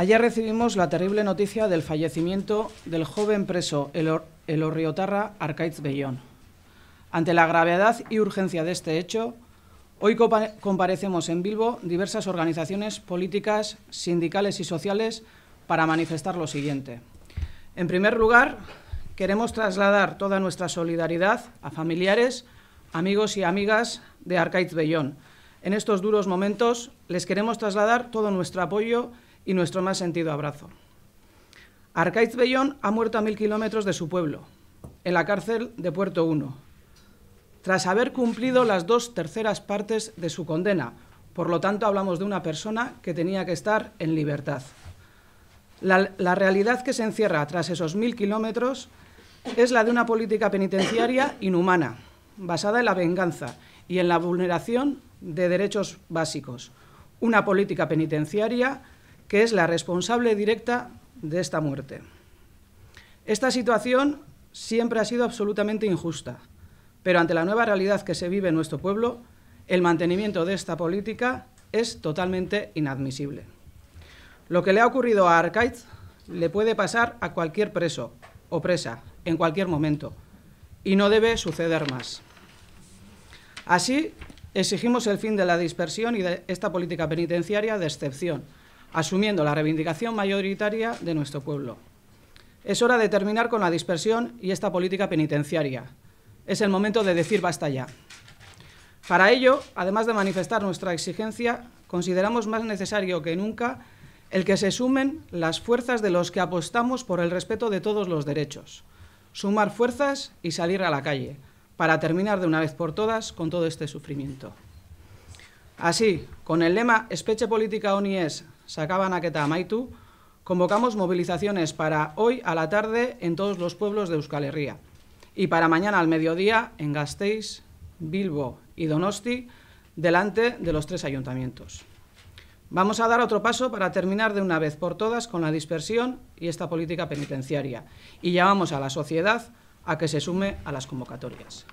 Ayer recibimos la terrible noticia del fallecimiento del joven preso elorriotarra Arcaiz Bellón. Ante la gravedad y urgencia de este hecho, hoy comparecemos en Bilbo diversas organizaciones políticas, sindicales y sociales para manifestar lo siguiente. En primer lugar, queremos trasladar toda nuestra solidaridad a familiares, amigos y amigas de Arcaiz Bellón. En estos duros momentos les queremos trasladar todo nuestro apoyo y nuestro más sentido abrazo. Arcaiz Bellón ha muerto a mil kilómetros de su pueblo, en la cárcel de Puerto Uno... tras haber cumplido las dos terceras partes de su condena. Por lo tanto, hablamos de una persona que tenía que estar en libertad. La, la realidad que se encierra tras esos mil kilómetros es la de una política penitenciaria inhumana, basada en la venganza y en la vulneración de derechos básicos. Una política penitenciaria que es la responsable directa de esta muerte. Esta situación siempre ha sido absolutamente injusta, pero ante la nueva realidad que se vive en nuestro pueblo, el mantenimiento de esta política es totalmente inadmisible. Lo que le ha ocurrido a Arcaiz le puede pasar a cualquier preso o presa en cualquier momento y no debe suceder más. Así, exigimos el fin de la dispersión y de esta política penitenciaria de excepción, asumiendo la reivindicación mayoritaria de nuestro pueblo. Es hora de terminar con la dispersión y esta política penitenciaria. Es el momento de decir basta ya. Para ello, además de manifestar nuestra exigencia, consideramos más necesario que nunca el que se sumen las fuerzas de los que apostamos por el respeto de todos los derechos. Sumar fuerzas y salir a la calle, para terminar de una vez por todas con todo este sufrimiento. Así, con el lema Espeche Política ONIES. es a Maitu, convocamos movilizaciones para hoy a la tarde en todos los pueblos de Euskal Herria y para mañana al mediodía en Gasteiz, Bilbo y Donosti, delante de los tres ayuntamientos. Vamos a dar otro paso para terminar de una vez por todas con la dispersión y esta política penitenciaria y llamamos a la sociedad a que se sume a las convocatorias.